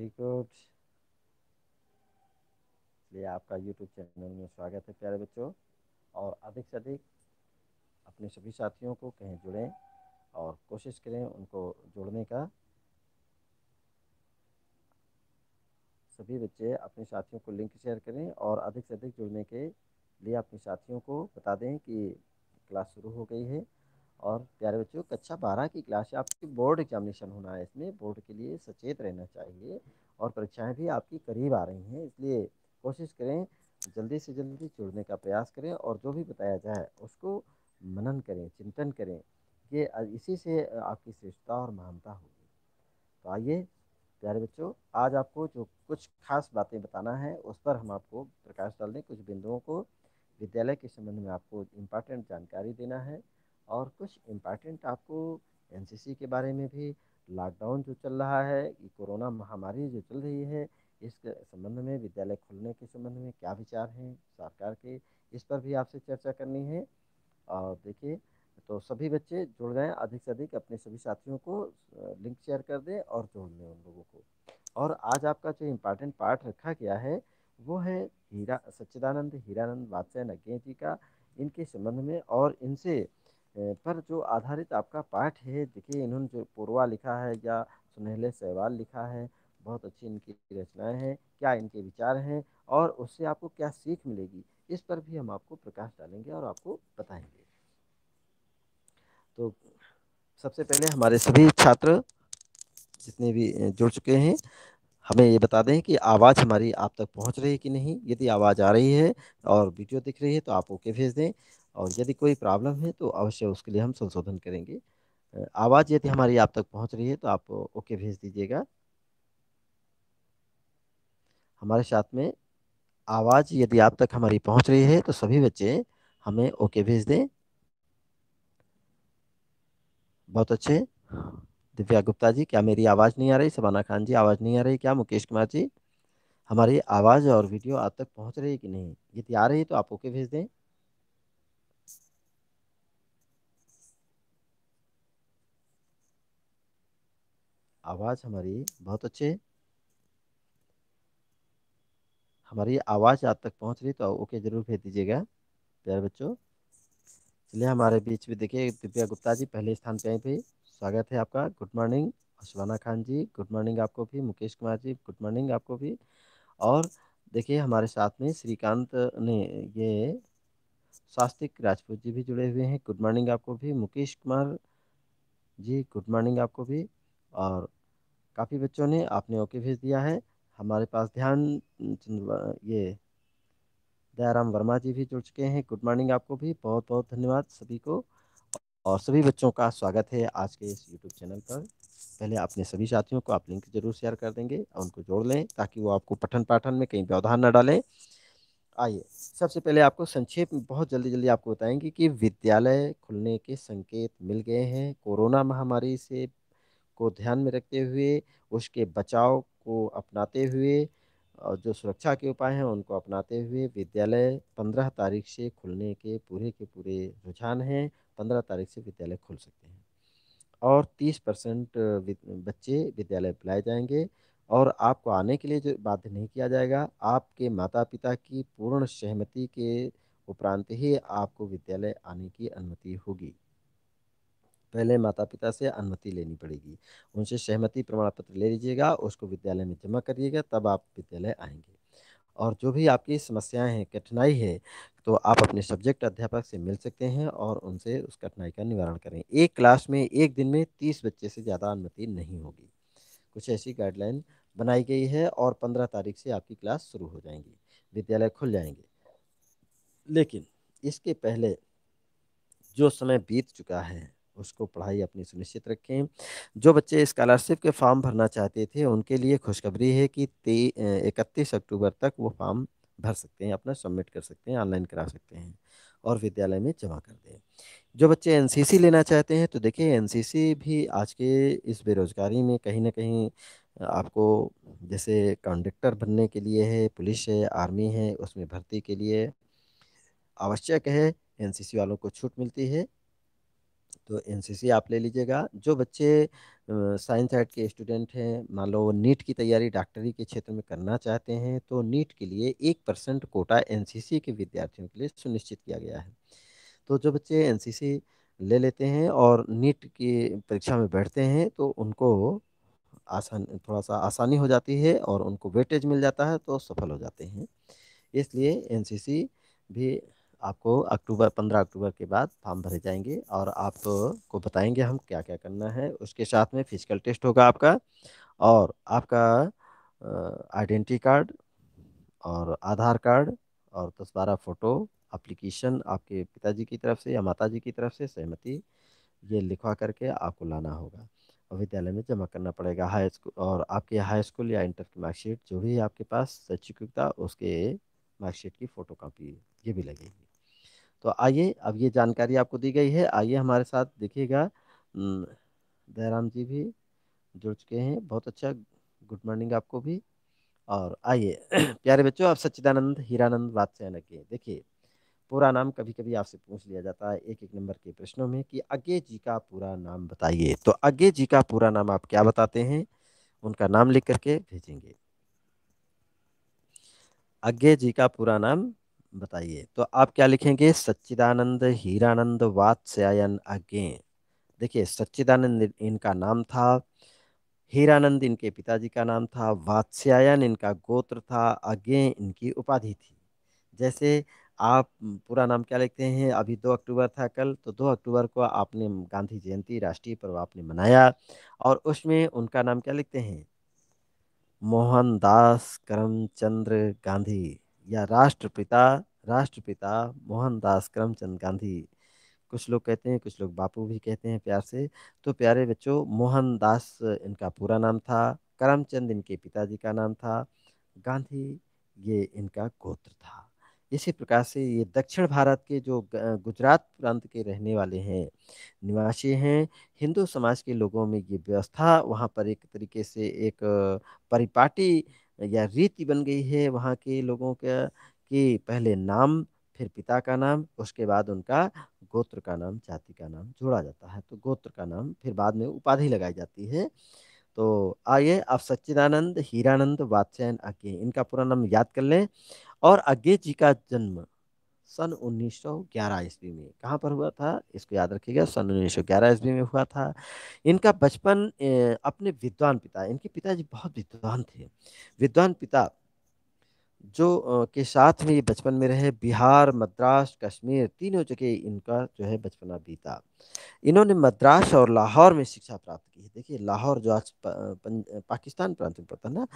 Very good इसलिए आपका YouTube channel में स्वागत है प्यारे बच्चों और अधिक से अधिक अपने सभी साथियों को कहीं जुड़ें और कोशिश करें उनको जुड़ने का सभी बच्चे अपने साथियों को लिंक शेयर करें और अधिक से अधिक जुड़ने के लिए अपने साथियों को बता दें कि क्लास शुरू हो गई है और प्यारे बच्चों कक्षा बारह की क्लास है आपकी बोर्ड एग्जामिनेशन होना है इसमें बोर्ड के लिए सचेत रहना चाहिए और परीक्षाएं भी आपकी करीब आ रही हैं इसलिए कोशिश करें जल्दी से जल्दी जुड़ने का प्रयास करें और जो भी बताया जाए उसको मनन करें चिंतन करें कि इसी से आपकी श्रेष्ठता और महानता होगी तो आइए प्यारे बच्चों आज आपको जो कुछ खास बातें बताना है उस पर हम आपको प्रकाश डाल दें कुछ बिंदुओं को विद्यालय के संबंध में आपको इम्पॉर्टेंट जानकारी देना है और कुछ इम्पॉर्टेंट आपको एन के बारे में भी लॉकडाउन जो चल रहा है ये कोरोना महामारी जो चल रही है इस संबंध में विद्यालय खुलने के संबंध में क्या विचार हैं सरकार के इस पर भी आपसे चर्चा करनी है और देखिए तो सभी बच्चे जुड़ जाएं अधिक से अधिक अपने सभी साथियों को लिंक शेयर कर दें और जोड़ लें उन लोगों को और आज आपका जो इम्पॉर्टेंट पार्ट रखा गया है वो है हीरा सच्चिदानंद हीरानंद वात्स्यायन अज्ञे जी का इनके संबंध में और इनसे पर जो आधारित आपका पाठ है देखिए इन्होंने जो पूर्वा लिखा है या सुनहले सहवाल लिखा है बहुत अच्छी इनकी रचनाएं हैं क्या इनके विचार हैं और उससे आपको क्या सीख मिलेगी इस पर भी हम आपको प्रकाश डालेंगे और आपको बताएंगे तो सबसे पहले हमारे सभी छात्र जितने भी जुड़ चुके हैं हमें ये बता दें कि आवाज़ हमारी आप तक पहुंच रही है कि नहीं यदि आवाज़ आ रही है और वीडियो दिख रही है तो आप ओके भेज दें और यदि कोई प्रॉब्लम है तो अवश्य उसके लिए हम संशोधन करेंगे आवाज़ यदि हमारी आप तक पहुंच रही है तो आप ओके भेज दीजिएगा हमारे साथ में आवाज़ यदि आप तक हमारी पहुंच रही है तो सभी बच्चे हमें ओके भेज दें बहुत अच्छे दिव्या गुप्ता जी क्या मेरी आवाज़ नहीं आ रही सबाना खान जी आवाज़ नहीं आ रही क्या मुकेश कुमार जी हमारी आवाज़ और वीडियो आप तक पहुंच रही है कि नहीं यदि आ रही है तो आप ओके भेज दें आवाज़ हमारी बहुत अच्छे हमारी आवाज़ आप तक पहुंच रही तो ओके ज़रूर भेज दीजिएगा प्यारे बच्चों चलिए हमारे बीच में देखिए दिव्या गुप्ता जी पहले स्थान पे आई थी स्वागत है आपका good morning Ashwana Khan ji good morning आपको भी मुकेश कुमार जी गुड मॉर्निंग आपको भी और देखिए हमारे साथ में श्रीकांत ने ये स्वास्तिक राजपूत जी भी जुड़े हुए हैं गुड मॉर्निंग आपको भी मुकेश कुमार जी गुड मॉर्निंग आपको भी और काफ़ी बच्चों ने आपने ओके भेज दिया है हमारे पास ध्यान ये दयाराम वर्मा जी भी जुड़ चुके हैं गुड मॉर्निंग आपको भी बहुत बहुत धन्यवाद सभी को और सभी बच्चों का स्वागत है आज के इस यूट्यूब चैनल पर पहले अपने सभी साथियों को आप लिंक जरूर शेयर कर देंगे और उनको जोड़ लें ताकि वो आपको पठन पाठन में कहीं व्यवधान न डालें आइए सबसे पहले आपको संक्षेप बहुत जल्दी जल्दी आपको बताएंगे कि विद्यालय खुलने के संकेत मिल गए हैं कोरोना महामारी से को ध्यान में रखते हुए उसके बचाव को अपनाते हुए और जो सुरक्षा के उपाय हैं उनको अपनाते हुए विद्यालय पंद्रह तारीख से खुलने के पूरे के पूरे रुझान हैं पंद्रह तारीख से विद्यालय खुल सकते हैं और तीस परसेंट बच्चे विद्यालय बुलाए जाएंगे और आपको आने के लिए जो बाध्य नहीं किया जाएगा आपके माता पिता की पूर्ण सहमति के उपरांत ही आपको विद्यालय आने की अनुमति होगी पहले माता पिता से अनुमति लेनी पड़ेगी उनसे सहमति प्रमाण पत्र ले लीजिएगा उसको विद्यालय में जमा करिएगा तब आप विद्यालय आएंगे और जो भी आपकी समस्याएं हैं कठिनाई है तो आप अपने सब्जेक्ट अध्यापक से मिल सकते हैं और उनसे उस कठिनाई का निवारण करें एक क्लास में एक दिन में तीस बच्चे से ज़्यादा अनुमति नहीं होगी कुछ ऐसी गाइडलाइन बनाई गई है और पंद्रह तारीख से आपकी क्लास शुरू हो जाएंगी विद्यालय खुल जाएंगे लेकिन इसके पहले जो समय बीत चुका है उसको पढ़ाई अपनी सुनिश्चित रखें जो बच्चे स्कॉलरशिप के फॉर्म भरना चाहते थे उनके लिए खुशखबरी है कि ते इकतीस अक्टूबर तक वो फॉर्म भर सकते हैं अपना सबमिट कर सकते हैं ऑनलाइन करा सकते हैं और विद्यालय में जमा कर दें जो बच्चे एनसीसी लेना चाहते हैं तो देखिए एनसीसी भी आज के इस बेरोज़गारी में कहीं ना कहीं आपको जैसे कंडक्टर बनने के लिए है पुलिस है आर्मी है उसमें भर्ती के लिए आवश्यक है एनसीसी वालों को छूट मिलती है तो एनसीसी आप ले लीजिएगा जो बच्चे साइंस एड के स्टूडेंट हैं मान लो नीट की तैयारी डॉक्टरी के क्षेत्र में करना चाहते हैं तो नीट के लिए एक परसेंट कोटा एनसीसी के विद्यार्थियों के लिए सुनिश्चित किया गया है तो जो बच्चे एनसीसी ले लेते हैं और नीट की परीक्षा में बैठते हैं तो उनको आसान थोड़ा सा आसानी हो जाती है और उनको वेटेज मिल जाता है तो सफल हो जाते हैं इसलिए एन भी आपको अक्टूबर पंद्रह अक्टूबर के बाद फॉर्म भरे जाएंगे और आपको बताएंगे हम क्या क्या करना है उसके साथ में फिजिकल टेस्ट होगा आपका और आपका आइडेंटिटी कार्ड और आधार कार्ड और दस बारह फ़ोटो अप्लीकेशन आपके पिताजी की तरफ से या माता जी की तरफ से सहमति ये लिखवा करके आपको लाना होगा और विद्यालय में जमा करना पड़ेगा हाई स्कूल और आपके हाई स्कूल या इंटर की मार्कशीट जो भी आपके पास शैक्षिकता उसके मार्कशीट की फ़ोटो कापी ये भी लगेगी तो आइए अब ये जानकारी आपको दी गई है आइए हमारे साथ देखिएगा दयाराम जी भी जुड़ चुके हैं बहुत अच्छा गुड मॉर्निंग आपको भी और आइए प्यारे बच्चों आप सच्चिदानंद हीरानंद बात से अलग है देखिए पूरा नाम कभी कभी आपसे पूछ लिया जाता है एक एक नंबर के प्रश्नों में कि अज्ञे जी का पूरा नाम बताइए तो अज्ञे जी का पूरा नाम आप क्या बताते हैं उनका नाम लिख करके भेजेंगे अज्ञे जी का पूरा नाम बताइए तो आप क्या लिखेंगे सच्चिदानंद हीरानंद वात्स्यायन अज्ञे देखिए सच्चिदानंद इनका नाम था हीरानंद इनके पिताजी का नाम था वात्स्यायन इनका गोत्र था अज्ञे इनकी उपाधि थी जैसे आप पूरा नाम क्या लिखते हैं अभी दो अक्टूबर था कल तो दो अक्टूबर को आपने गांधी जयंती राष्ट्रीय पर्व आपने मनाया और उसमें उनका नाम क्या लिखते हैं मोहनदास करमचंद्र गांधी या राष्ट्रपिता राष्ट्रपिता मोहनदास करमचंद गांधी कुछ लोग कहते हैं कुछ लोग बापू भी कहते हैं प्यार से तो प्यारे बच्चों मोहनदास इनका पूरा नाम था करमचंद इनके पिताजी का नाम था गांधी ये इनका गोत्र था इसी प्रकार से ये दक्षिण भारत के जो गुजरात प्रांत के रहने वाले हैं निवासी हैं हिंदू समाज के लोगों में ये व्यवस्था वहाँ पर एक तरीके से एक परिपाटी या रीति बन गई है वहाँ के लोगों का कि पहले नाम फिर पिता का नाम उसके बाद उनका गोत्र का नाम जाति का नाम जोड़ा जाता है तो गोत्र का नाम फिर बाद में उपाधि लगाई जाती है तो आइए आप सच्चिदानंद हीरानंद वात्स्यायन अज्ञे इनका पूरा नाम याद कर लें और अज्ञे जी का जन्म सन 1911 ईस्वी में कहाँ पर हुआ था इसको याद रखिएगा सन 1911 ईस्वी में हुआ था इनका बचपन अपने विद्वान पिता इनके पिताजी बहुत विद्वान थे विद्वान पिता जो के साथ में ये बचपन में रहे बिहार मद्रास कश्मीर तीनों जगह इनका जो है बचपना बीता इन्होंने मद्रास और लाहौर में शिक्षा प्राप्त की देखिए लाहौर जो आज पा, पाकिस्तान प्रांत में पड़ता है ना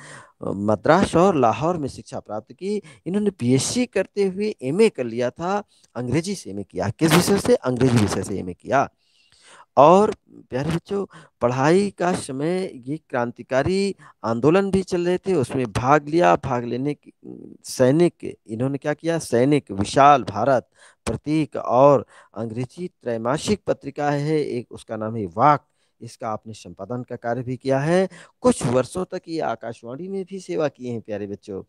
मद्रास और लाहौर में शिक्षा प्राप्त की इन्होंने बीएससी करते हुए एमए कर लिया था अंग्रेजी से एमए किया किस विषय से अंग्रेजी विषय से एमए किया और प्यारे बच्चों पढ़ाई का समय ये क्रांतिकारी आंदोलन भी चल रहे थे उसमें भाग लिया भाग लेने सैनिक इन्होंने क्या किया सैनिक विशाल भारत प्रतीक और अंग्रेजी त्रैमासिक पत्रिका है एक उसका नाम है वाक इसका आपने संपादन का कार्य भी किया है कुछ वर्षों तक ये आकाशवाणी में भी सेवा किए हैं प्यारे बच्चों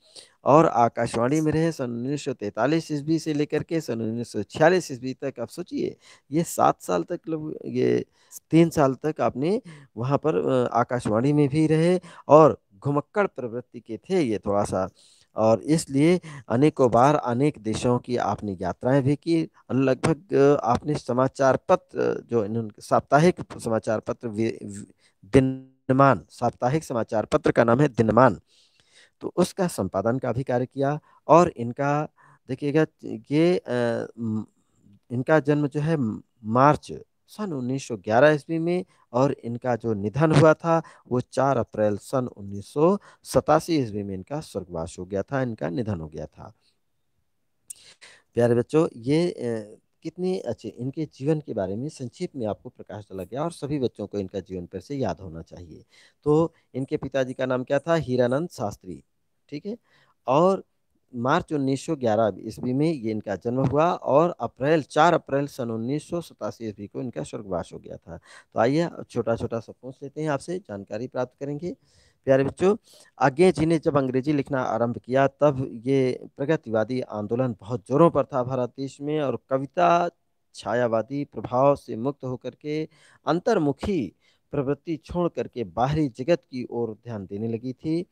और आकाशवाणी में रहे सन उन्नीस सौ तैतालीस ईस्वी से लेकर के सन उन्नीस सौ छियालीस ईस्वी तक आप सोचिए ये सात साल तक ये तीन साल तक आपने वहाँ पर आकाशवाणी में भी रहे और घुमक्कड़ प्रवृत्ति के थे ये थोड़ा सा और इसलिए अनेकों बार अनेक देशों की आपने यात्राएं भी की लगभग आपने समाचार पत्र जो साप्ताहिक समाचार पत्र दिनमान साप्ताहिक समाचार पत्र का नाम है दिनमान तो उसका संपादन का भी कार्य किया और इनका देखिएगा ये इनका जन्म जो है मार्च सन 1911 ईस्वी में और इनका जो निधन हुआ था वो 4 अप्रैल सन उन्नीस ईस्वी में इनका स्वर्गवास हो गया था इनका निधन हो गया था प्यारे बच्चों ये कितने अच्छे इनके जीवन के बारे में संक्षेप में आपको प्रकाश डाला गया और सभी बच्चों को इनका जीवन पर से याद होना चाहिए तो इनके पिताजी का नाम क्या था हीरानंद शास्त्री ठीक है और मार्च 1911 ईस्वी में ये इनका जन्म हुआ और अप्रैल 4 अप्रैल सन उन्नीस ईस्वी को इनका स्वर्गवास हो गया था तो आइए छोटा छोटा सा पूछ लेते हैं आपसे जानकारी प्राप्त करेंगे प्यारे बच्चों आज्ञा जी ने जब अंग्रेजी लिखना आरंभ किया तब ये प्रगतिवादी आंदोलन बहुत जोरों पर था भारत देश में और कविता छायावादी प्रभाव से मुक्त होकर के अंतर्मुखी प्रवृत्ति छोड़ करके बाहरी जगत की ओर ध्यान देने लगी थी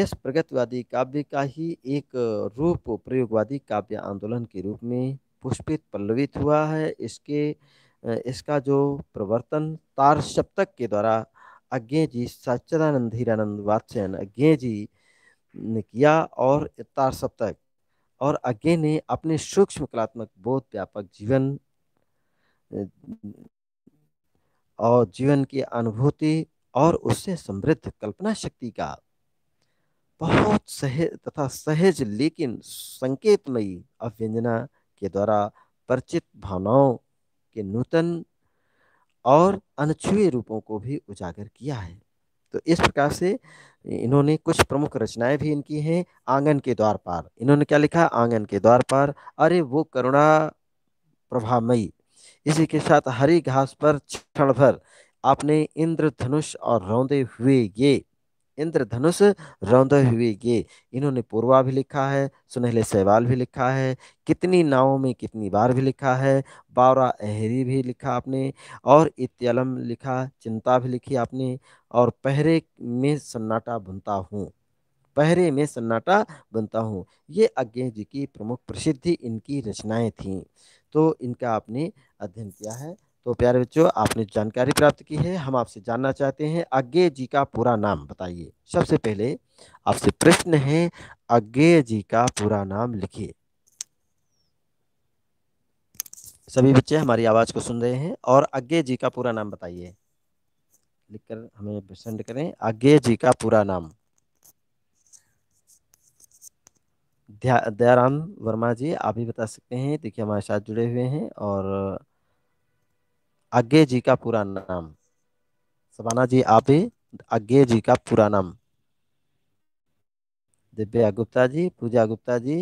इस प्रगतिवादी काव्य का ही एक रूप प्रयोगवादी काव्य आंदोलन के रूप में पुष्पित पल्लवित हुआ है इसके इसका जो प्रवर्तन तार सप्तक के द्वारा अज्ञे जी सच्चदानंद हीरानंद वात्स्यन अज्ञे जी ने किया और तार सप्तक और अज्ञे ने अपने सूक्ष्म कलात्मक बोध व्यापक जीवन और जीवन की अनुभूति और उससे समृद्ध कल्पना शक्ति का बहुत सहज तथा सहज लेकिन संकेतमयी अभ्यंजना के द्वारा परिचित भावनाओं के नूतन और अनछुए रूपों को भी उजागर किया है तो इस प्रकार से इन्होंने कुछ प्रमुख रचनाएं भी इनकी हैं आंगन के द्वार पार इन्होंने क्या लिखा आंगन के द्वार पार अरे वो करुणा प्रभामयी इसी के साथ हरी घास पर क्षण भर आपने इंद्रधनुष और रौंदे हुए ये इंद्रधनुष रौंदे हुए ये इन्होंने पूर्वा भी लिखा है सुनहले सहवाल भी लिखा है कितनी नावों में कितनी बार भी लिखा है बावरा अहरी भी लिखा आपने और इत्यलम लिखा चिंता भी लिखी आपने और पहरे में सन्नाटा बुनता हूँ पहरे में सन्नाटा बनता हूँ ये अज्ञे जी की प्रमुख प्रसिद्धि इनकी रचनाएं थीं तो इनका आपने अध्ययन किया है तो प्यारे बच्चों आपने जानकारी प्राप्त की है हम आपसे जानना चाहते हैं अज्ञेय जी का पूरा नाम बताइए सबसे पहले आपसे प्रश्न है अज्ञेय जी का पूरा नाम लिखिए सभी बच्चे हमारी आवाज को सुन रहे हैं और अज्ञेय जी का पूरा नाम बताइए लिखकर हमें सेंड करें अज्ञे जी का पूरा नाम दयाराम वर्मा जी आप भी बता सकते हैं देखिए हमारे साथ जुड़े हुए हैं और अज्ञे जी का पूरा नाम सबाना जी आप ही अज्ञे जी का पूरा नाम दिव्या गुप्ता जी पूजा गुप्ता जी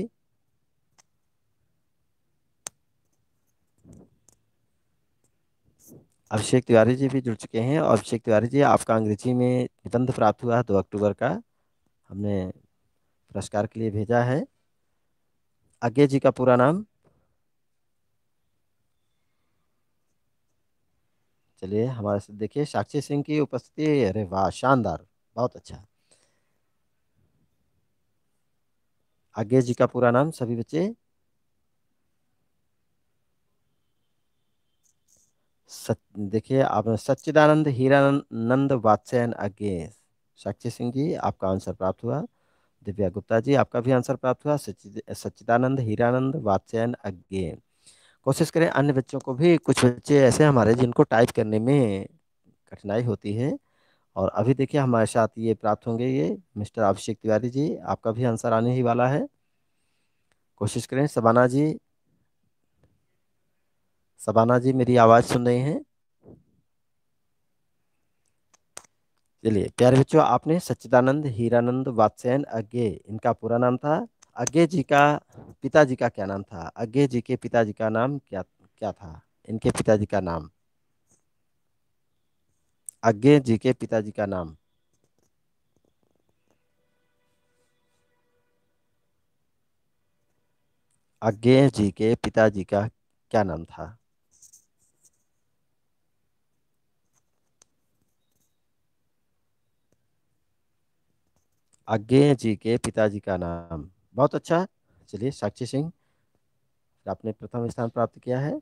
अभिषेक तिवारी जी भी जुड़ चुके हैं और अभिषेक तिवारी जी आपका अंग्रेजी में निबंध प्राप्त हुआ है दो अक्टूबर का हमने पुरस्कार के लिए भेजा है अज्ञे जी का पूरा नाम चलिए हमारे साथ देखिए साक्षी सिंह की उपस्थिति अरे वाह शानदार बहुत अच्छा आगे जी का पूरा नाम सभी बच्चे देखिए आप सच्चिदानंद हीरानंद वात्स्यन अज्ञे साक्षी सिंह जी आपका आंसर प्राप्त हुआ दिव्या गुप्ता जी आपका भी आंसर प्राप्त हुआ सच्चिदानंद हीरानंद वात्स्यन अज्ञे कोशिश करें अन्य बच्चों को भी कुछ बच्चे ऐसे हमारे जिनको टाइप करने में कठिनाई होती है और अभी देखिए हमारे साथ ये प्राप्त होंगे ये मिस्टर अभिषेक तिवारी जी आपका भी आंसर आने ही वाला है कोशिश करें सबाना जी सबाना जी मेरी आवाज़ सुन रही हैं चलिए प्यारे बच्चों आपने सच्चिदानंद हीरानंद वात्स्यन अज्ञे इनका पूरा नाम था अज्ञे जी का पिताजी का क्या नाम था अज्ञे जी के पिताजी का नाम क्या क्या था इनके पिताजी का नाम अज्ञे जी के पिताजी का नाम अज्ञे जी के पिताजी का क्या नाम था अज्ञे जी के पिताजी का नाम बहुत अच्छा चलिए साक्षी सिंह आपने प्रथम स्थान प्राप्त किया है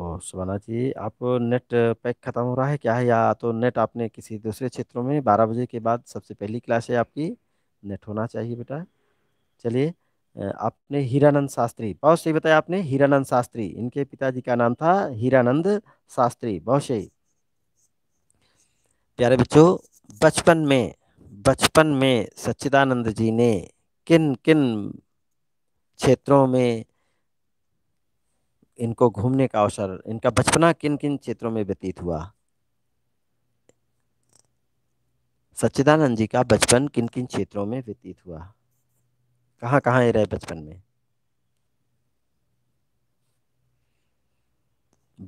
ओ सुबाना जी आप नेट पैक खत्म हो रहा है क्या है या तो नेट आपने किसी दूसरे क्षेत्रों में बारह बजे के बाद सबसे पहली क्लास है आपकी नेट होना चाहिए बेटा चलिए आपने हीरानंद शास्त्री बहुत सही बताया आपने हीरानंद शास्त्री इनके पिताजी का नाम था हीरानंद शास्त्री बहुत सही प्यारे बच्चों बचपन में बचपन में सच्चिदानंद जी ने किन किन क्षेत्रों में इनको घूमने का अवसर इनका बचपना किन किन क्षेत्रों में व्यतीत हुआ सच्चिदानंद जी का बचपन किन किन क्षेत्रों में व्यतीत हुआ कहाँ कहाँ ये रहे बचपन में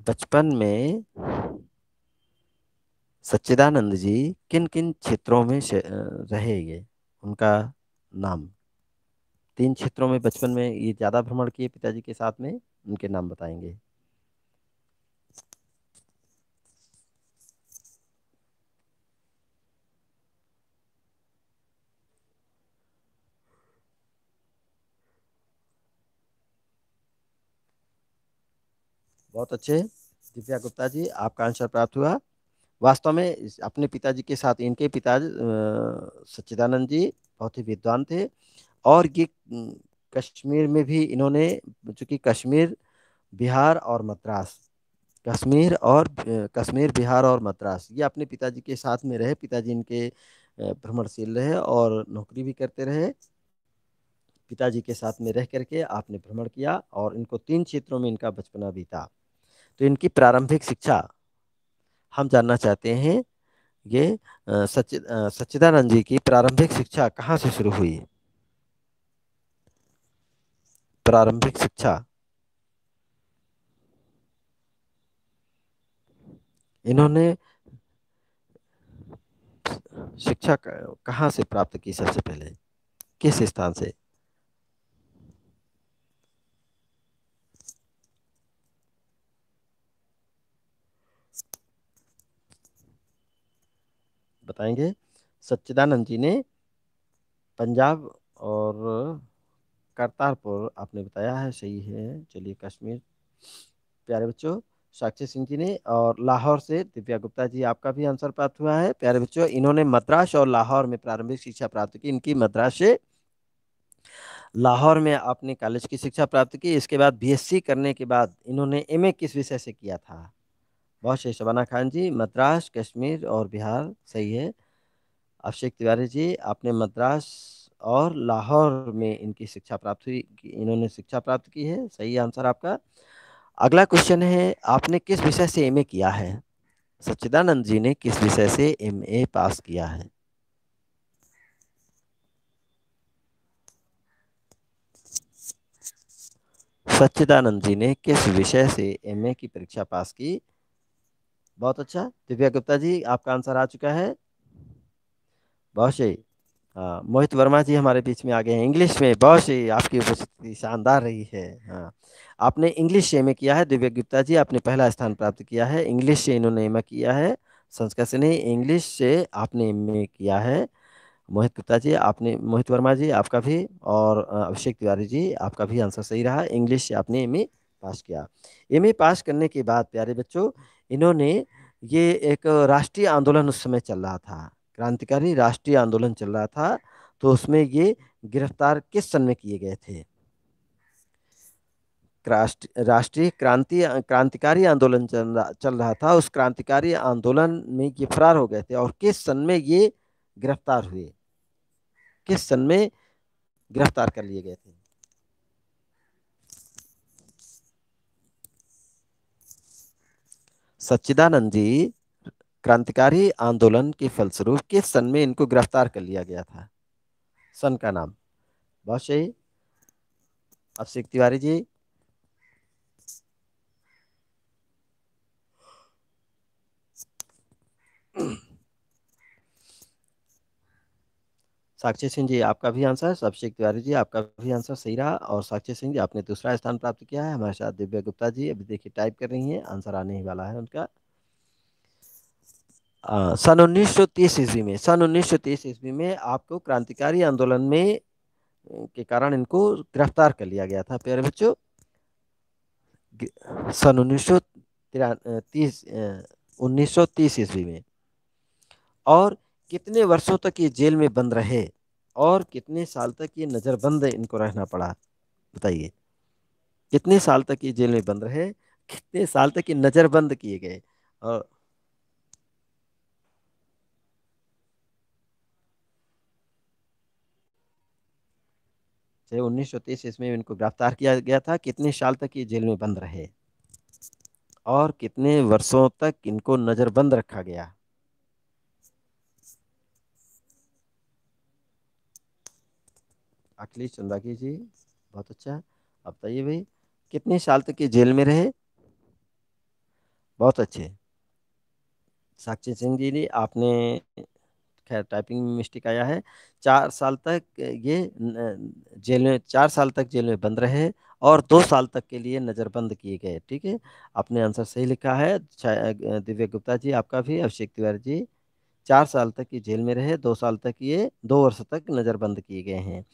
बचपन में सच्चिदानंद जी किन किन क्षेत्रों में ये उनका नाम तीन क्षेत्रों में बचपन में ये ज़्यादा भ्रमण किए पिताजी के साथ में उनके नाम बताएंगे बहुत अच्छे दिव्या गुप्ता जी आपका आंसर प्राप्त हुआ वास्तव में अपने पिताजी के साथ इनके पिता सच्चिदानंद जी बहुत ही विद्वान थे और ये कश्मीर में भी इन्होंने चूँकि कश्मीर बिहार और मद्रास कश्मीर और कश्मीर बिहार और मद्रास ये अपने पिताजी के साथ में रहे पिताजी इनके भ्रमणशील रहे और नौकरी भी करते रहे पिताजी के साथ में रह करके आपने भ्रमण किया और इनको तीन क्षेत्रों में इनका बचपना बीता तो इनकी प्रारंभिक शिक्षा हम जानना चाहते हैं ये सचि सच्चिदानंद जी की प्रारंभिक शिक्षा कहाँ से शुरू हुई प्रारंभिक शिक्षा इन्होंने शिक्षा कहाँ से प्राप्त की सबसे पहले किस स्थान से बताएंगे सच्चिदानंद जी ने पंजाब और करतारपुर आपने बताया है सही है चलिए कश्मीर प्यारे बच्चों साक्षी सिंह जी ने और लाहौर से दिव्या गुप्ता जी आपका भी आंसर प्राप्त हुआ है प्यारे बच्चों इन्होंने मद्रास और लाहौर में प्रारंभिक शिक्षा प्राप्त की इनकी मद्रास से लाहौर में आपने कॉलेज की शिक्षा प्राप्त की इसके बाद बीएससी करने के बाद इन्होंने एमए किस विषय से किया था बहुत सही शबाना खान जी मद्रास कश्मीर और बिहार सही है अभिषेक तिवारी जी आपने मद्रास और लाहौर में इनकी शिक्षा प्राप्त हुई इन्होंने शिक्षा प्राप्त की है सही आंसर आपका अगला क्वेश्चन है आपने किस विषय से एमए किया है सच्चिदानंद जी ने किस विषय से एमए पास किया है सच्चिदानंद जी ने किस विषय से एमए की परीक्षा पास की बहुत अच्छा दिव्या गुप्ता जी आपका आंसर आ चुका है बहुत सही हाँ मोहित वर्मा जी हमारे बीच में आ गए हैं इंग्लिश में बहुत सही आपकी उपस्थिति शानदार रही है हाँ आपने इंग्लिश से में किया है दिव्या गुप्ता जी आपने पहला स्थान प्राप्त किया है इंग्लिश से इन्होंने एम किया है संस्कृत से नहीं इंग्लिश से आपने एम किया है मोहित गुप्ता जी आपने मोहित वर्मा जी आपका भी और अभिषेक तिवारी जी आपका भी आंसर सही रहा इंग्लिश से आपने एम पास किया एम पास करने के बाद प्यारे बच्चों इन्होंने ये एक राष्ट्रीय आंदोलन उस समय चल रहा था क्रांतिकारी राष्ट्रीय आंदोलन चल रहा था तो उसमें ये गिरफ्तार किस सन में किए गए थे राष्ट्रीय क्रांति क्रांतिकारी आंदोलन चल रहा चल रहा था उस क्रांतिकारी आंदोलन में ये फरार हो गए थे और किस सन में ये गिरफ्तार हुए किस सन में गिरफ्तार कर लिए गए थे सच्चिदानंद जी क्रांतिकारी आंदोलन के फलस्वरूप किस सन में इनको गिरफ्तार कर लिया गया था सन का नाम बहुत सही अभिषेक तिवारी जी साक्षी सिंह जी आपका भी आंसर अभिषेक तिवारी जी आपका भी आंसर सही रहा और साक्षी सिंह जी आपने दूसरा स्थान प्राप्त किया है हमारे साथ दिव्या गुप्ता जी अभी देखिए टाइप कर रही हैं आंसर आने ही वाला है उनका सन उन्नीस सौ तीस ईस्वी में सन उन्नीस सौ तीस ईस्वी में आपको क्रांतिकारी आंदोलन में के कारण इनको गिरफ्तार कर लिया गया था प्यारे बच्चों सन उन्नीस सौ तीस उन्नीस सौ तीस ईस्वी में और कितने वर्षों तक ये जेल में बंद रहे और कितने साल तक ये नज़रबंद इनको रहना पड़ा बताइए कितने साल तक ये जेल में बंद रहे कितने साल तक ये नज़रबंद किए गए और उन्नीस सौ तीस ईस्वी इनको गिरफ्तार किया गया था कितने साल तक ये जेल में बंद रहे और कितने वर्षों तक इनको नज़रबंद रखा गया अखिलेश चंदाकी जी बहुत अच्छा अब बताइए भाई कितने साल तक ये जेल में रहे बहुत अच्छे साक्षी सिंह जी ने आपने खैर टाइपिंग में मिस्टेक आया है चार साल तक ये जेल में चार साल तक जेल में बंद रहे और दो साल तक के लिए नज़रबंद किए गए ठीक है आपने आंसर सही लिखा है दिव्य गुप्ता जी आपका भी अभिषेक तिवारी जी चार साल तक ये जेल में रहे दो साल तक ये दो वर्ष तक नज़रबंद किए गए हैं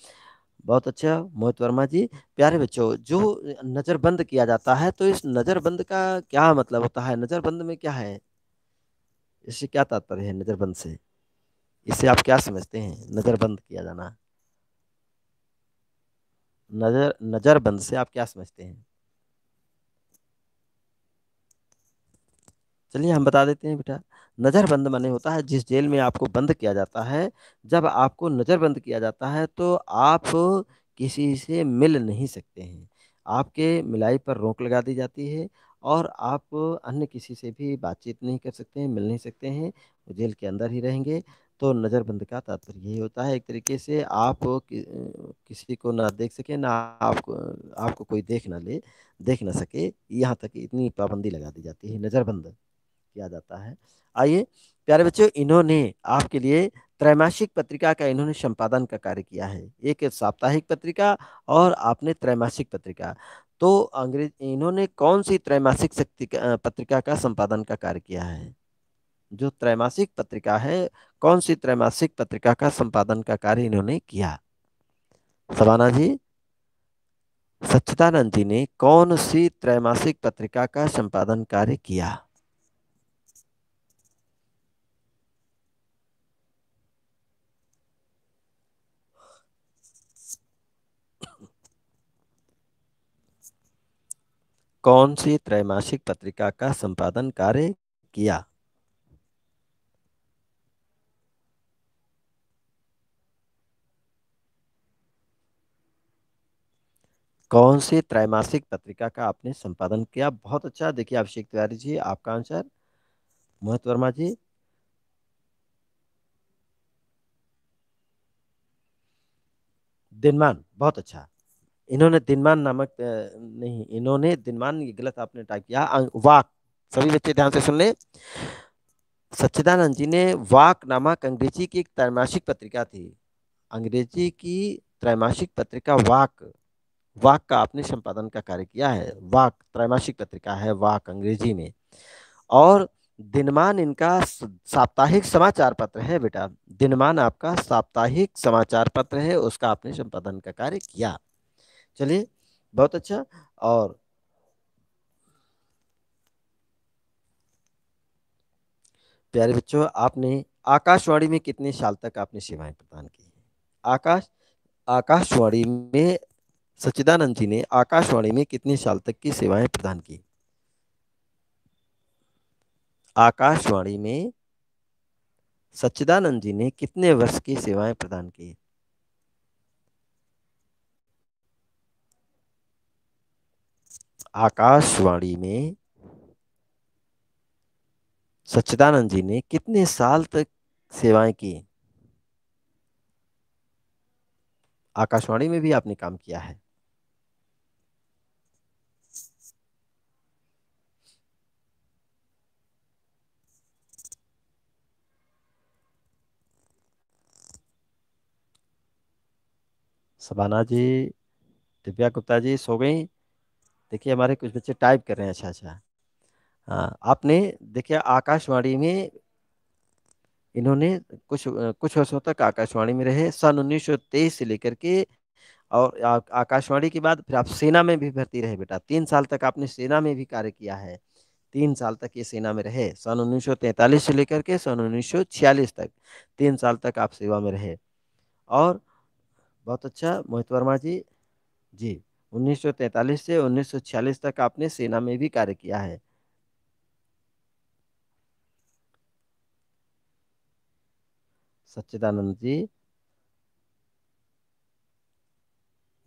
बहुत अच्छा मोहित वर्मा जी प्यारे हाँ। बच्चों जो हाँ। नज़रबंद किया जाता है तो इस नज़रबंद का क्या मतलब होता है नज़रबंद में क्या है इससे क्या तात्पर्य है नज़रबंद से इससे आप क्या समझते हैं नज़रबंद किया जाना नज़र नज़रबंद से आप क्या समझते हैं चलिए हम बता देते हैं बेटा नज़रबंद मने होता है जिस जेल में आपको बंद किया जाता है जब आपको नज़रबंद किया जाता है तो आप किसी से मिल नहीं सकते हैं आपके मिलाई पर रोक लगा दी जाती है और आप अन्य किसी से भी बातचीत नहीं कर सकते हैं मिल नहीं सकते हैं वो जेल के अंदर ही रहेंगे तो नज़रबंद का तात्पर्य यही होता है एक तरीके से आप कि, किसी को ना देख सके ना आपको आपको कोई देख ना ले देख ना सके यहाँ तक इतनी पाबंदी लगा दी जाती है नज़रबंद किया जाता है आइए प्यारे बच्चों इन्होंने आपके लिए त्रैमासिक पत्रिका का इन्होंने संपादन का कार्य किया है एक साप्ताहिक पत्रिका और आपने त्रैमासिक पत्रिका तो अंग्रेज इन्होंने कौन सी त्रैमासिक शक्ति पत्रिका का संपादन का कार्य किया है जो त्रैमासिक पत्रिका है कौन सी त्रैमासिक पत्रिका का संपादन का कार्य इन्होंने किया सवाना जी सच्चिदानंद जी ने कौन सी त्रैमासिक पत्रिका का संपादन कार्य किया कौन सी त्रैमासिक पत्रिका का संपादन कार्य किया कौन सी त्रैमासिक पत्रिका का आपने संपादन किया बहुत अच्छा देखिए अभिषेक तिवारी जी आपका आंसर मोहित वर्मा जी दिनमान बहुत अच्छा इन्होंने दिनमान नामक नहीं इन्होंने दिनमान ये गलत आपने टाइप किया वाक सभी बच्चे ध्यान से सुन ले सच्चिदानंद जी ने वाक नामक अंग्रेजी की एक त्रैमासिक पत्रिका थी अंग्रेजी की त्रैमासिक पत्रिका वाक वाक का आपने संपादन का कार्य किया है वाक त्रैमासिक पत्रिका है वाक अंग्रेजी में और दिनमान इनका साप्ताहिक समाचार पत्र है बेटा दिनमान आपका साप्ताहिक समाचार पत्र है उसका आपने संपादन का कार्य किया चलिए बहुत अच्छा और प्यारे बच्चों आपने आकाशवाणी में कितने साल तक आपने सेवाएं प्रदान की आकाश आकाशवाणी में सचिदानंद जी ने आकाशवाणी में कितने साल तक की सेवाएं प्रदान की आकाशवाणी में सच्चिदानंद जी ने कितने वर्ष की सेवाएं प्रदान की आकाशवाणी में सच्चिदानंद जी ने कितने साल तक सेवाएं की आकाशवाणी में भी आपने काम किया है सबाना जी दिव्या गुप्ता जी सो गई देखिए हमारे कुछ बच्चे टाइप कर रहे हैं अच्छा अच्छा हाँ आपने देखिए आकाशवाणी में इन्होंने कुछ कुछ वर्षों तक आकाशवाणी में रहे सन उन्नीस से लेकर के और आकाशवाणी के बाद फिर आप सेना में भी भर्ती रहे बेटा तीन साल तक आपने सेना में भी कार्य किया है तीन साल तक ये सेना में रहे सन उन्नीस से लेकर के सन उन्नीस तक तीन साल तक आप सेवा में रहे और बहुत अच्छा मोहित वर्मा जी जी 1943 से 1946 तक आपने सेना में भी कार्य किया है सच्चिदानंद जी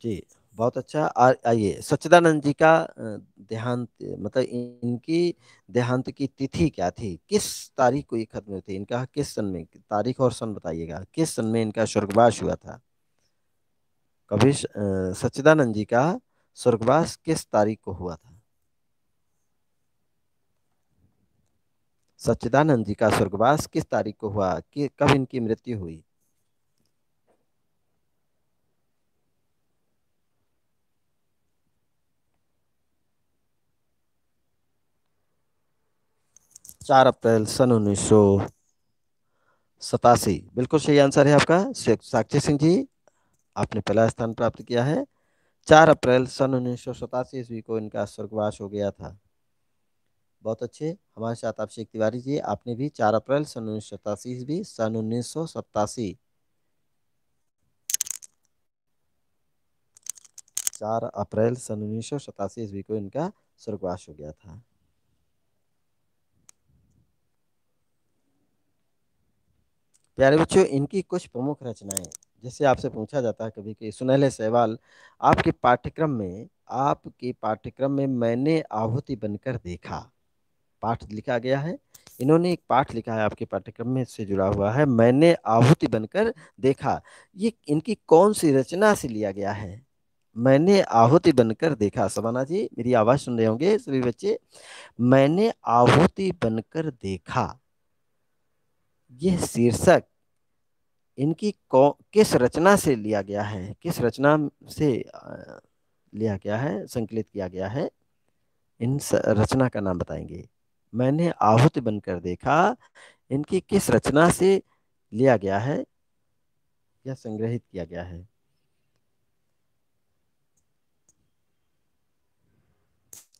जी बहुत अच्छा आइए सच्चिदानंद जी का देहांत मतलब इनकी देहांत की तिथि क्या थी किस तारीख को ये खत्म हुए थे इनका किस सन में तारीख और सन बताइएगा किस सन में इनका स्वर्गवास हुआ था कभी सच्चिदानंद जी का स्वर्गवास किस तारीख को हुआ था सच्चिदानंद जी का स्वर्गवास किस तारीख को हुआ कि कब इनकी मृत्यु हुई चार अप्रैल सन उन्नीस सौ सतासी बिल्कुल सही आंसर है आपका साक्षी सिंह जी आपने पहला स्थान प्राप्त किया है चार अप्रैल सन उन्नीस सौ सतासी ईस्वी को इनका स्वर्गवास हो गया था बहुत अच्छे हमारे साथ अभिषेक तिवारी जी आपने भी चार अप्रैल सन उन्नीस सौ सतासी ईस्वी सन उन्नीस सौ सतासी चार अप्रैल सन उन्नीस सौ सतासी ईस्वी को इनका स्वर्गवास हो गया था प्यारे बच्चों इनकी कुछ प्रमुख रचनाएं जैसे आपसे पूछा जाता है कभी कि सुनहले सहवाल आपके पाठ्यक्रम में आपके पाठ्यक्रम में मैंने आहुति बनकर देखा पाठ लिखा गया है इन्होंने एक पाठ लिखा है आपके पाठ्यक्रम में से जुड़ा हुआ है मैंने आहुति बनकर देखा ये इनकी कौन सी रचना से लिया गया है मैंने आहुति बनकर देखा समाना जी मेरी आवाज़ सुन रहे होंगे सभी बच्चे मैंने आहुति बनकर देखा यह शीर्षक इनकी किस रचना से लिया गया है किस रचना से लिया गया है संकलित किया गया है इन रचना का नाम बताएंगे मैंने आहुत बनकर देखा इनकी किस रचना से लिया गया है या संग्रहित किया गया है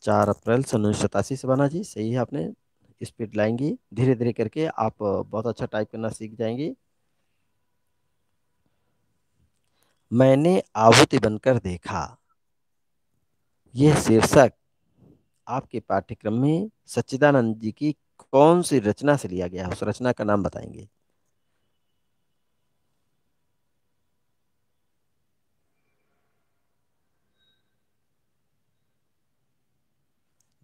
चार अप्रैल सन उन्नीस सतासी से बना जी सही है आपने स्पीड लाएंगी धीरे धीरे करके आप बहुत अच्छा टाइप करना सीख जाएंगी मैंने आहुति बनकर देखा यह शीर्षक आपके पाठ्यक्रम में सच्चिदानंद जी की कौन सी रचना से लिया गया है उस रचना का नाम बताएंगे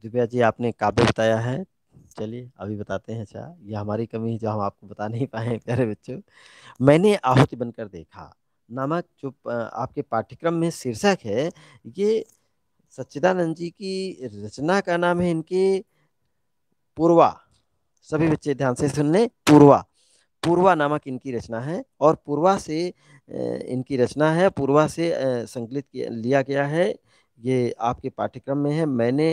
दिव्या जी आपने काव्य बताया है चलिए अभी बताते हैं अच्छा यह हमारी कमी है जो हम आपको बता नहीं पाए प्यारे बच्चों मैंने आहुति बनकर देखा नामक जो आपके पाठ्यक्रम में शीर्षक है ये सच्चिदानंद जी की रचना का नाम है इनके पूर्वा सभी बच्चे ध्यान से सुन लें पूर्वा पूर्वा नामक इनकी रचना है और पूर्वा से इनकी रचना है पूर्वा से संकलित किया लिया गया है ये आपके पाठ्यक्रम में है मैंने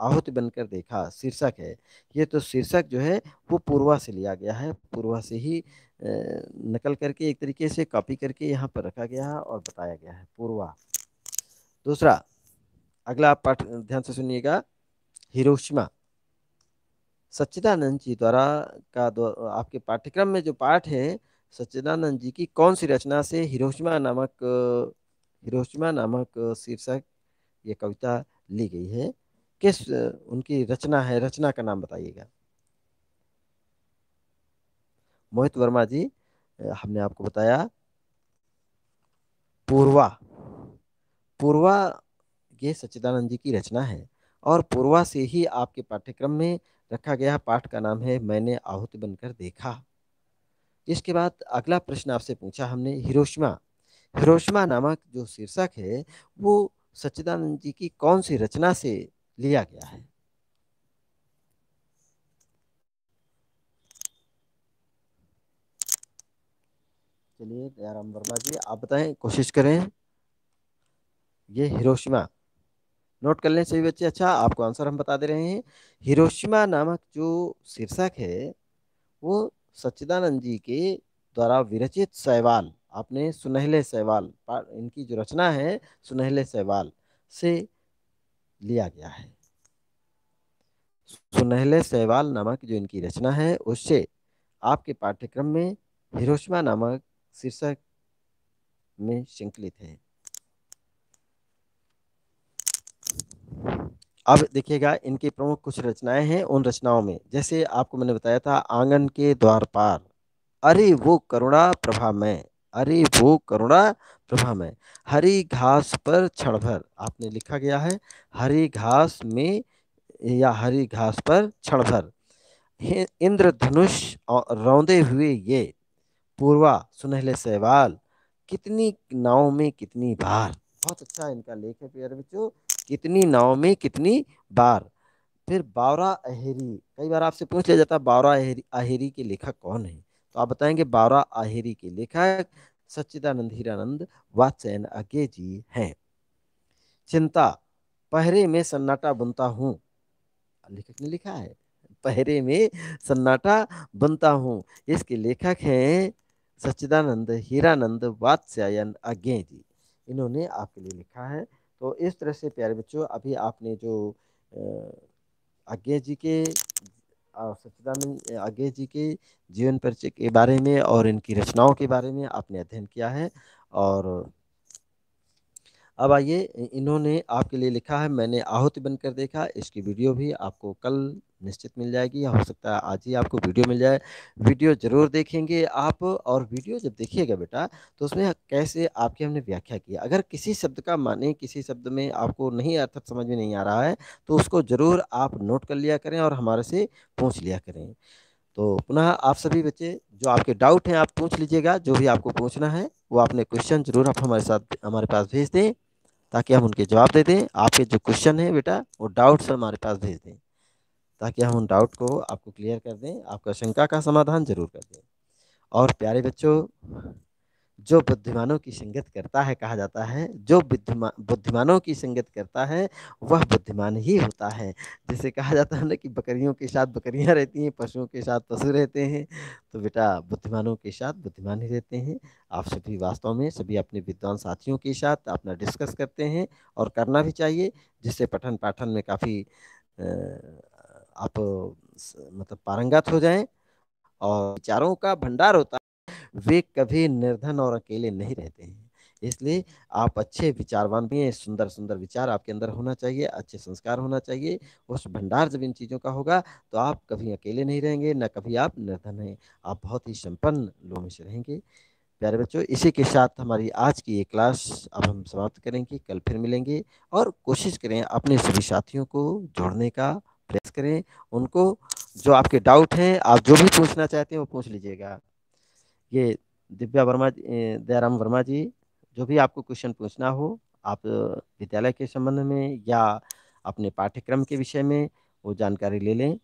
आहुति बनकर देखा शीर्षक है ये तो शीर्षक जो है वो पूर्वा से लिया गया है पूर्वा से ही नकल करके एक तरीके से कॉपी करके यहाँ पर रखा गया है और बताया गया है पूर्वा दूसरा अगला आप पाठ ध्यान से सुनिएगा हिरोशिमा सच्चिदानंद जी द्वारा का आपके पाठ्यक्रम में जो पाठ है सच्चिदानंद जी की कौन सी रचना से हिरोशिमा नामक हिरोशिमा नामक शीर्षक ये कविता ली गई है किस उनकी रचना है रचना का नाम बताइएगा मोहित वर्मा जी हमने आपको बताया पूर्वा पूर्वा ये सच्चिदानंद जी की रचना है और पूर्वा से ही आपके पाठ्यक्रम में रखा गया पाठ का नाम है मैंने आहुति बनकर देखा इसके बाद अगला प्रश्न आपसे पूछा हमने हिरोशिमा हिरोशिमा नामक जो शीर्षक है वो सच्चिदानंद जी की कौन सी रचना से लिया गया है चलिए दयाराम वर्मा जी आप बताएं कोशिश करें ये हिरोशिमा नोट कर लें सभी बच्चे अच्छा आपको आंसर हम बता दे रहे हैं हिरोशिमा नामक जो शीर्षक है वो सच्चिदानंद जी के द्वारा विरचित सैवाल आपने सुनहले सहवाल इनकी जो रचना है सुनहले सहवाल से लिया गया है सुनहले सहवाल नामक जो इनकी रचना है उससे आपके पाठ्यक्रम में हिरोशमा नामक शीर्षक में श्रृंखलित है अब देखिएगा इनकी प्रमुख कुछ रचनाएं हैं उन रचनाओं में जैसे आपको मैंने बताया था आंगन के द्वार पार अरे वो करुणा प्रभा में अरे वो करुणा प्रभा में हरी घास पर छड़भर आपने लिखा गया है हरी घास में या हरी घास पर छड़भर इंद्र इंद्रधनुष रौंदे हुए ये पूर्वा सुनहले सहवाल कितनी नाव में कितनी बार बहुत अच्छा इनका लेख है प्यारे बच्चों कितनी नाव में कितनी बार फिर बावरा अहेरी कई बार आपसे पूछ लिया जाता है बावरा अहेरी अहेरी के लेखक कौन है तो आप बताएंगे बारा आहिरी के लेखक सच्चिदानंद हीरानंद वाचैन अगे जी हैं चिंता पहरे में सन्नाटा बनता हूँ लेखक ने लिखा है पहरे में सन्नाटा बनता हूँ इसके लेखक हैं सच्चिदानंद हीरानंद वात्स्यायन अज्ञे जी इन्होंने आपके लिए लिखा है तो इस तरह से प्यारे बच्चों अभी आपने जो अज्ञे जी के सच्चिदानंद आगे जी के जीवन परिचय के बारे में और इनकी रचनाओं के बारे में आपने अध्ययन किया है और अब आइए इन्होंने आपके लिए लिखा है मैंने आहुति बनकर देखा इसकी वीडियो भी आपको कल निश्चित मिल जाएगी हो सकता है आज ही आपको वीडियो मिल जाए वीडियो जरूर देखेंगे आप और वीडियो जब देखिएगा बेटा तो उसमें कैसे आपकी हमने व्याख्या की अगर किसी शब्द का माने किसी शब्द में आपको नहीं अर्थक समझ में नहीं आ रहा है तो उसको ज़रूर आप नोट कर लिया करें और हमारे से पूछ लिया करें तो पुनः आप सभी बच्चे जो आपके डाउट हैं आप पूछ लीजिएगा जो भी आपको पूछना है वो आपने क्वेश्चन जरूर आप हमारे साथ हमारे पास भेज दें ताकि हम उनके जवाब दे दें आपके जो क्वेश्चन है बेटा वो डाउट्स हमारे पास भेज दें ताकि हम उन डाउट को आपको क्लियर कर दें आपका शंका का समाधान जरूर कर दें और प्यारे बच्चों जो बुद्धिमानों की संगत करता है कहा जाता है जो बुद्धिमान बुद्धिमानों की संगत करता है वह बुद्धिमान ही होता है जैसे कहा जाता है ना कि बकरियों के साथ बकरियां रहती हैं पशुओं के साथ पशु रहते हैं तो बेटा बुद्धिमानों के साथ बुद्धिमान ही रहते हैं आप सभी वास्तव में सभी अपने विद्वान साथियों के साथ अपना डिस्कस करते हैं और करना भी चाहिए जिससे पठन पाठन में काफ़ी आप मतलब पारंगत हो जाए और विचारों का भंडार होता है वे कभी निर्धन और अकेले नहीं रहते हैं इसलिए आप अच्छे विचारवान भी हैं सुंदर सुंदर विचार आपके अंदर होना चाहिए अच्छे संस्कार होना चाहिए उस भंडार जब इन चीज़ों का होगा तो आप कभी अकेले नहीं रहेंगे ना कभी आप निर्धन हैं आप बहुत ही संपन्न लोगों में से रहेंगे प्यारे बच्चों इसी के साथ हमारी आज की ये क्लास अब हम समाप्त करेंगे कल फिर मिलेंगे और कोशिश करें अपने सभी साथियों को जोड़ने का प्रयास करें उनको जो आपके डाउट हैं आप जो भी पूछना चाहते हैं वो पूछ लीजिएगा ये दिव्या वर्मा दयाराम वर्मा जी जो भी आपको क्वेश्चन पूछना हो आप विद्यालय के संबंध में या अपने पाठ्यक्रम के विषय में वो जानकारी ले लें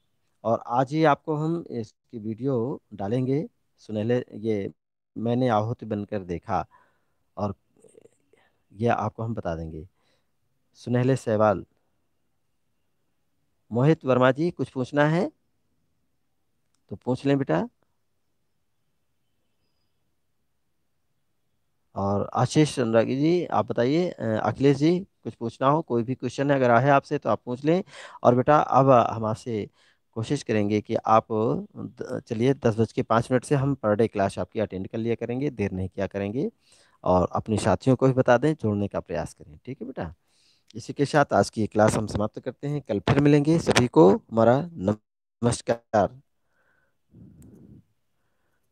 और आज ही आपको हम इसकी वीडियो डालेंगे सुनहले ये मैंने आहुति बनकर देखा और यह आपको हम बता देंगे सुनहले सहवाल मोहित वर्मा जी कुछ पूछना है तो पूछ लें बेटा और आशीष चंद्रागी जी आप बताइए अखिलेश जी कुछ पूछना हो कोई भी क्वेश्चन अगर आए आपसे तो आप पूछ लें और बेटा अब हम आपसे कोशिश करेंगे कि आप चलिए दस बज के पाँच मिनट से हम पर डे क्लास आपकी अटेंड कर लिया करेंगे देर नहीं किया करेंगे और अपने साथियों को भी बता दें जोड़ने का प्रयास करें ठीक है बेटा इसी के साथ आज की क्लास हम समाप्त करते हैं कल फिर मिलेंगे सभी को हमारा नमस्कार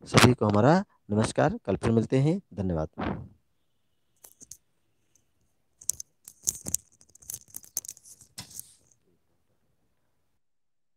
सभी को हमारा नमस्कार कल फिर मिलते हैं धन्यवाद